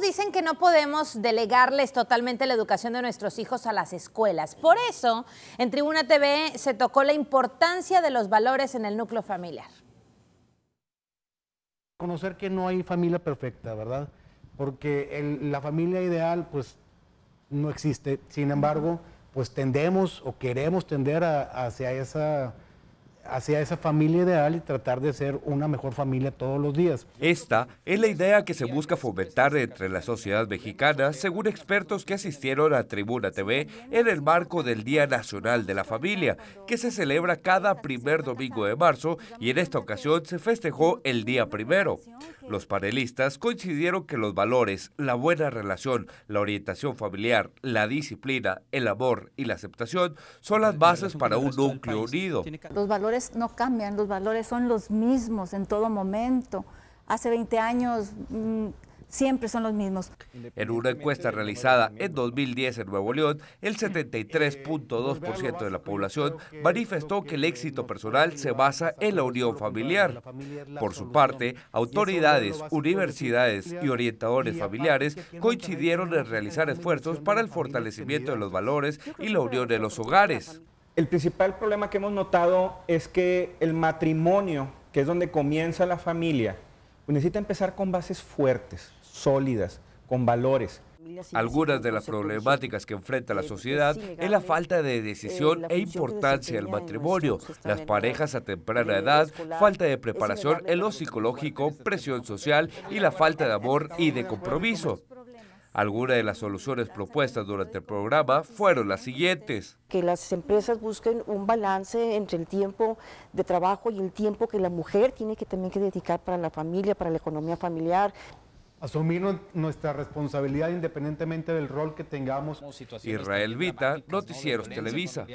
dicen que no podemos delegarles totalmente la educación de nuestros hijos a las escuelas. Por eso, en Tribuna TV se tocó la importancia de los valores en el núcleo familiar. Conocer que no hay familia perfecta, ¿verdad? Porque la familia ideal, pues, no existe. Sin embargo, pues tendemos o queremos tender hacia esa hacia esa familia ideal y tratar de ser una mejor familia todos los días. Esta es la idea que se busca fomentar entre la sociedad mexicana, según expertos que asistieron a Tribuna TV en el marco del Día Nacional de la Familia, que se celebra cada primer domingo de marzo y en esta ocasión se festejó el día primero. Los panelistas coincidieron que los valores, la buena relación, la orientación familiar, la disciplina, el amor y la aceptación son las bases para un núcleo unido. Los valores no cambian, los valores son los mismos en todo momento. Hace 20 años mm, siempre son los mismos. En una encuesta realizada en 2010 en Nuevo León, el 73.2% de la población manifestó que el éxito personal se basa en la unión familiar. Por su parte, autoridades, universidades y orientadores familiares coincidieron en realizar esfuerzos para el fortalecimiento de los valores y la unión de los hogares el principal problema que hemos notado es que el matrimonio, que es donde comienza la familia, pues necesita empezar con bases fuertes, sólidas, con valores. Algunas de las problemáticas que enfrenta la sociedad es la falta de decisión e importancia del matrimonio, las parejas a temprana edad, falta de preparación en lo psicológico, presión social y la falta de amor y de compromiso. Algunas de las soluciones propuestas durante el programa fueron las siguientes. Que las empresas busquen un balance entre el tiempo de trabajo y el tiempo que la mujer tiene que también que dedicar para la familia, para la economía familiar. Asumir nuestra responsabilidad independientemente del rol que tengamos. Israel Vita, Noticieros Televisa.